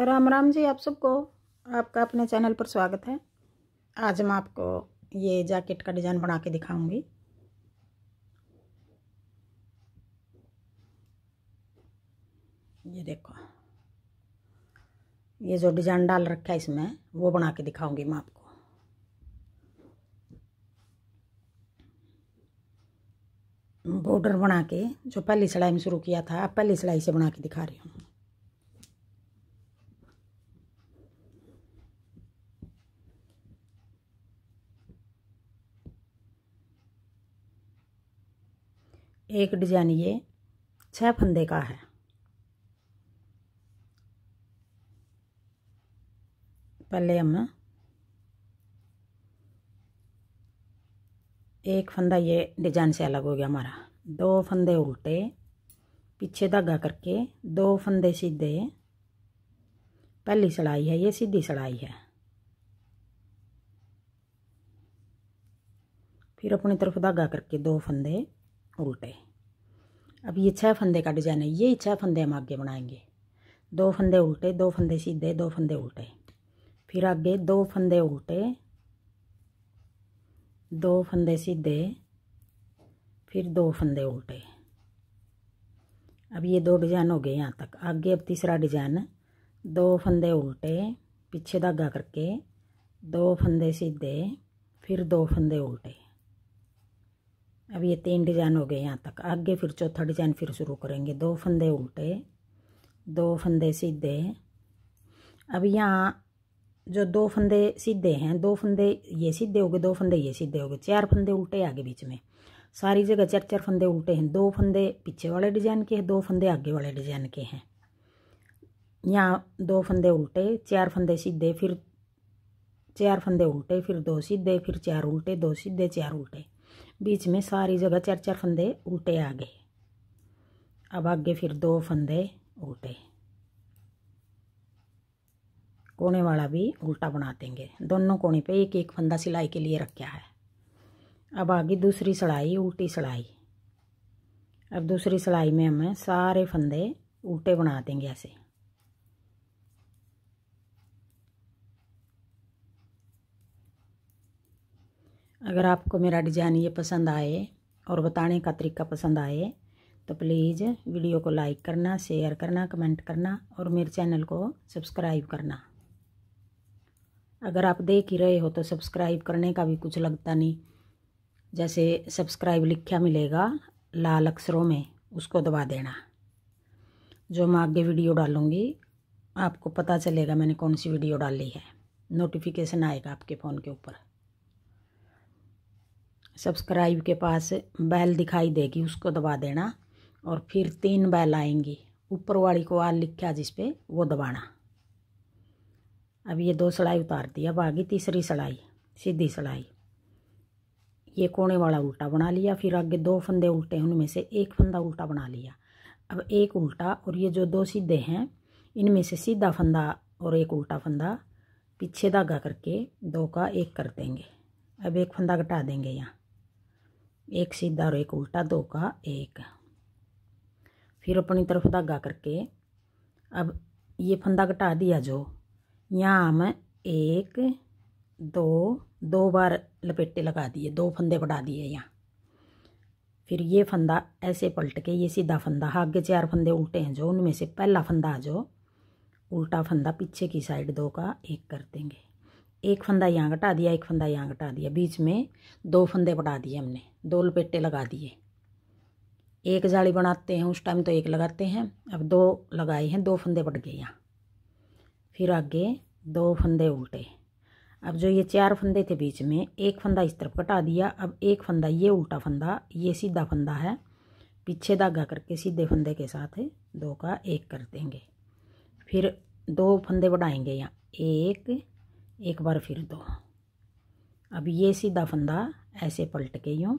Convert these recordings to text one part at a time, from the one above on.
राम राम जी आप सबको आपका अपने चैनल पर स्वागत है आज मैं आपको ये जैकेट का डिज़ाइन बना के दिखाऊंगी ये देखो ये जो डिज़ाइन डाल रखा है इसमें वो बना के दिखाऊंगी मैं आपको बॉर्डर बना के जो पहली सिलाई में शुरू किया था अब पहली सिलाई से बना के दिखा रही हूँ एक डिजाइन ये छह फंदे का है पहले हम एक फंदा ये डिजाइन से अलग हो गया हमारा दो फंदे उल्टे पीछे धागा करके दो फंदे सीधे पहली सिलाई है ये सीधी सिलाई है फिर अपनी तरफ धागा करके दो फंदे उल्टे अब ये छह फंदे का डिज़ाइन है ये छह फंदे हम आगे बनाएंगे दो फंदे उल्टे दो फंदे सीधे दो फंदे उल्टे फिर आगे दो फंदे उल्टे दो फंदे सीधे फिर दो फंदे उल्टे अब ये दो डिज़ाइन हो गए यहाँ तक आगे अब तीसरा डिज़ाइन दो फंदे उल्टे पीछे धागा करके दो फंदे सीधे फिर दो फंदे उल्टे अब ये तीन डिजाइन हो गए यहाँ तक आगे फिर चौथा डिजाइन फिर शुरू करेंगे दो फंदे उल्टे दो फंदे सीधे अब यहाँ जो दो फंदे सीधे हैं दो फंदे ये सीधे हो गए दो फंदे ये सीधे हो गए चार फंदे उल्टे आगे बीच में सारी जगह चार चार फंदे उल्टे हैं दो फंदे पीछे वाले डिजाइन के हैं दो फंदे आगे वाले डिजाइन के हैं यहाँ दो फंदे उल्टे चार फंदे सीधे फिर चार फंदे उल्टे फिर दो सीधे फिर चार उल्टे दो सीधे चार उल्टे बीच में सारी जगह चार चार फंदे उल्टे आ गए अब आगे फिर दो फंदे उल्टे कोने वाला भी उल्टा बना देंगे दोनों कोने पे एक एक फंदा सिलाई के लिए रखा है अब आ गई दूसरी सिलाई उल्टी सिलाई अब दूसरी सिलाई में हमें सारे फंदे उल्टे बना देंगे ऐसे अगर आपको मेरा डिज़ाइन ये पसंद आए और बताने का तरीका पसंद आए तो प्लीज़ वीडियो को लाइक करना शेयर करना कमेंट करना और मेरे चैनल को सब्सक्राइब करना अगर आप देख ही रहे हो तो सब्सक्राइब करने का भी कुछ लगता नहीं जैसे सब्सक्राइब लिखा मिलेगा लाल अक्षरों में उसको दबा देना जो मैं आगे वीडियो डालूँगी आपको पता चलेगा मैंने कौन सी वीडियो डाली है नोटिफिकेशन आएगा आपके फ़ोन के ऊपर सब्सक्राइब के पास बैल दिखाई देगी उसको दबा देना और फिर तीन बैल आएंगी ऊपर वाली को आल लिखा जिस पे वो दबाना अब ये दो सड़ाई उतार दी अब आगे तीसरी सड़ाई सीधी सिलाई ये कोने वाला उल्टा बना लिया फिर आगे दो फंदे उल्टे उनमें से एक फंदा उल्टा बना लिया अब एक उल्टा और ये जो दो सीधे हैं इनमें से सीधा फंदा और एक उल्टा फंदा पीछे धागा करके दो का एक कर देंगे अब एक फंदा घटा देंगे यहाँ एक सीधा और एक उल्टा दो का एक फिर अपनी तरफ धागा करके अब ये फंदा घटा दिया जो यहाँ हम एक दो दो बार लपेटे लगा दिए दो फंदे बढ़ा दिए यहाँ फिर ये फंदा ऐसे पलट के ये सीधा फंदा हाँ, आगे चार फंदे उल्टे हैं जो उनमें से पहला फंदा जो उल्टा फंदा पीछे की साइड दो का एक कर देंगे एक फंदा यहाँ घटा दिया एक फंदा यहाँ घटा दिया बीच में दो फंदे बढ़ा दिए हमने दो लपेटे लगा दिए एक जाली बनाते हैं उस टाइम तो एक लगाते हैं अब दो लगाए हैं दो फंदे बढ़ गए यहाँ फिर आगे दो फंदे उल्टे अब जो ये चार फंदे थे बीच में एक फंदा इस तरफ कटा दिया अब एक फंदा ये उल्टा फंदा ये सीधा फंदा है पीछे धागा करके सीधे फंदे के साथ दो का एक कर देंगे फिर दो फंदे बढ़ाएंगे यहाँ एक एक बार फिर दो अब ये सीधा फंदा ऐसे पलट के यूँ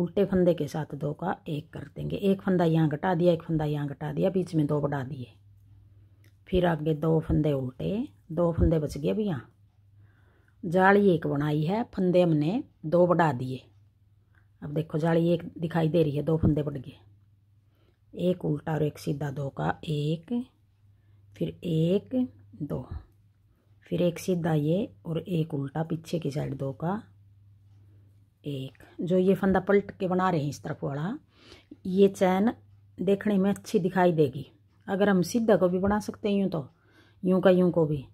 उल्टे फंदे के साथ दो का एक कर देंगे एक फंदा यहाँ घटा दिया एक फंदा यहाँ घटा दिया बीच में दो बढ़ा दिए फिर आगे दो फंदे उल्टे दो फंदे बच गए यहाँ जाली एक बनाई है फंदे हमने दो बढ़ा दिए अब देखो जाली एक दिखाई दे रही है दो फंदे बढ़ गए एक उल्टा और एक सीधा दो का एक फिर एक दो फिर एक सीधा ये और एक उल्टा पीछे की साइड दो का एक जो ये फंदा पलट के बना रहे हैं इस तरफ वाला ये चैन देखने में अच्छी दिखाई देगी अगर हम सीधा को भी बना सकते हैं यूँ तो यूँ का यूँ को भी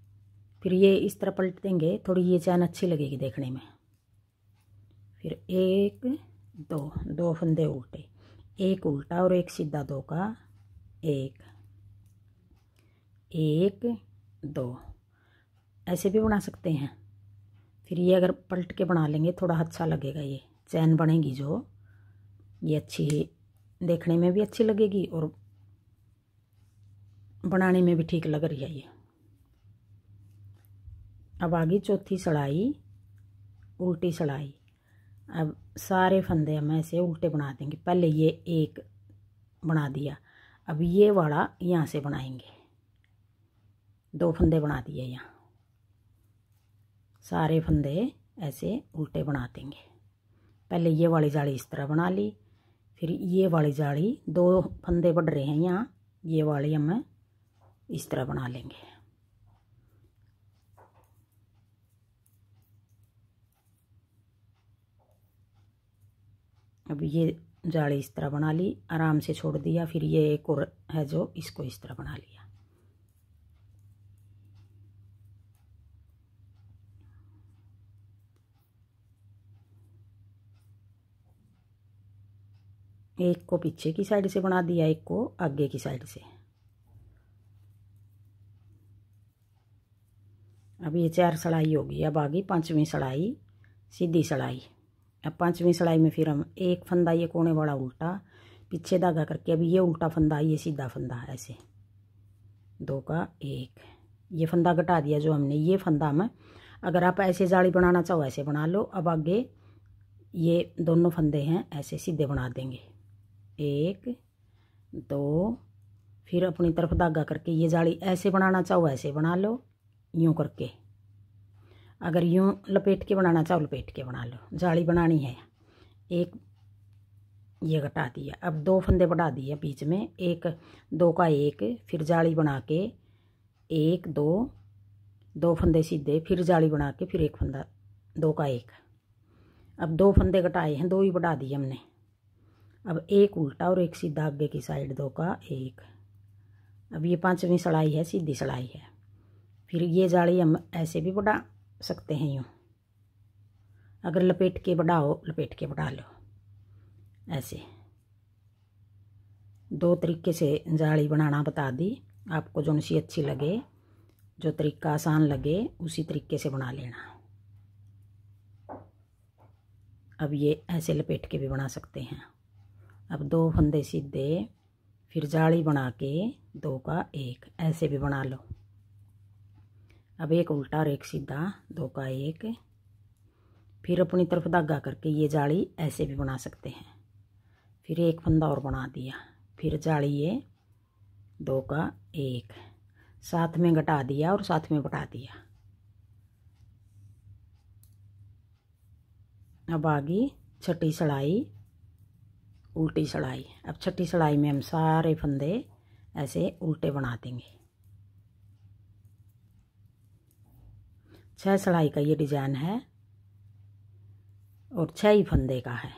फिर ये इस तरह पलट देंगे थोड़ी ये चैन अच्छी लगेगी देखने में फिर एक दो दो फंदे उल्टे एक उल्टा और एक सीधा दो का एक एक दो ऐसे भी बना सकते हैं फिर ये अगर पलट के बना लेंगे थोड़ा अच्छा लगेगा ये चैन बनेगी जो ये अच्छी देखने में भी अच्छी लगेगी और बनाने में भी ठीक लग रही है ये अब आ गई चौथी सड़ाई उल्टी सड़ाई अब सारे फंदे हम ऐसे उल्टे बना देंगे पहले ये एक बना दिया अब ये वाला यहाँ से बनाएंगे दो फंदे बना दिए यहाँ सारे फंदे ऐसे उल्टे बना देंगे पहले ये वाली जाली इस तरह बना ली फिर ये वाली जाली दो फंदे बढ़ रहे हैं यहाँ ये वाली हम इस तरह बना लेंगे अब ये जाली इस तरह बना ली आराम से छोड़ दिया फिर ये एक और है जो इसको इस तरह बना लिया एक को पीछे की साइड से बना दिया एक को आगे की साइड से अब ये चार सड़ाई होगी अब आ गई पांचवी सड़ाई सीधी सड़ाई अब पांचवी सड़ाई में फिर हम एक फंदा ये कोने वाला उल्टा पीछे धागा करके अब ये उल्टा फंदा ये सीधा फंदा ऐसे दो का एक ये फंदा घटा दिया जो हमने ये फंदा हम अगर आप ऐसे जाली बनाना चाहो ऐसे बना लो अब आगे ये दोनों फंदे हैं ऐसे सीधे बना देंगे एक दो फिर अपनी तरफ धागा करके ये जाली ऐसे बनाना चाहो ऐसे बना लो यूँ करके अगर यूँ लपेट के बनाना चाहो लपेट के बना लो जाली बनानी है एक ये घटा दिया अब दो फंदे बढ़ा दिए बीच में एक दो का एक फिर जाली बना के एक दो दो फंदे सीधे फिर जाली बना के फिर एक फंदा दो का एक अब दो फंदे घटाए हैं दो ही बढ़ा दिए हमने अब एक उल्टा और एक सीधा आगे की साइड दो का एक अब ये पांचवीं सड़ाई है सीधी सड़ाई है फिर ये जाली हम ऐसे भी बढ़ा सकते हैं यूँ अगर लपेट के बढ़ाओ लपेट के बढ़ा लो ऐसे दो तरीके से जाली बनाना बता दी आपको जो सी अच्छी लगे जो तरीका आसान लगे उसी तरीके से बना लेना अब ये ऐसे लपेट के भी बना सकते हैं अब दो फंदे सीधे फिर जाली बना के दो का एक ऐसे भी बना लो अब एक उल्टा और एक सीधा दो का एक फिर अपनी तरफ धागा करके ये जाली ऐसे भी बना सकते हैं फिर एक फंदा और बना दिया फिर जाली ये दो का एक साथ में घटा दिया और साथ में बटा दिया अब आ गई छठी सड़ाई उल्टी सड़ाई अब छठी सड़ाई में हम सारे फंदे ऐसे उल्टे बना देंगे छह सड़ाई का ये डिज़ाइन है और छह ही फंदे का है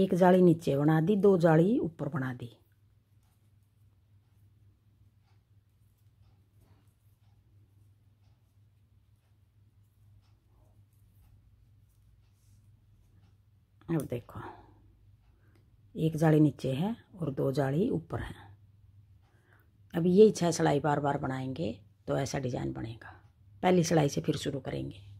एक जाली नीचे बना दी दो जाली ऊपर बना दी अब देखो एक जाली नीचे है और दो जाली ऊपर है अब यही छह सिलाई बार बार बनाएंगे तो ऐसा डिज़ाइन बनेगा पहली सिलाई से फिर शुरू करेंगे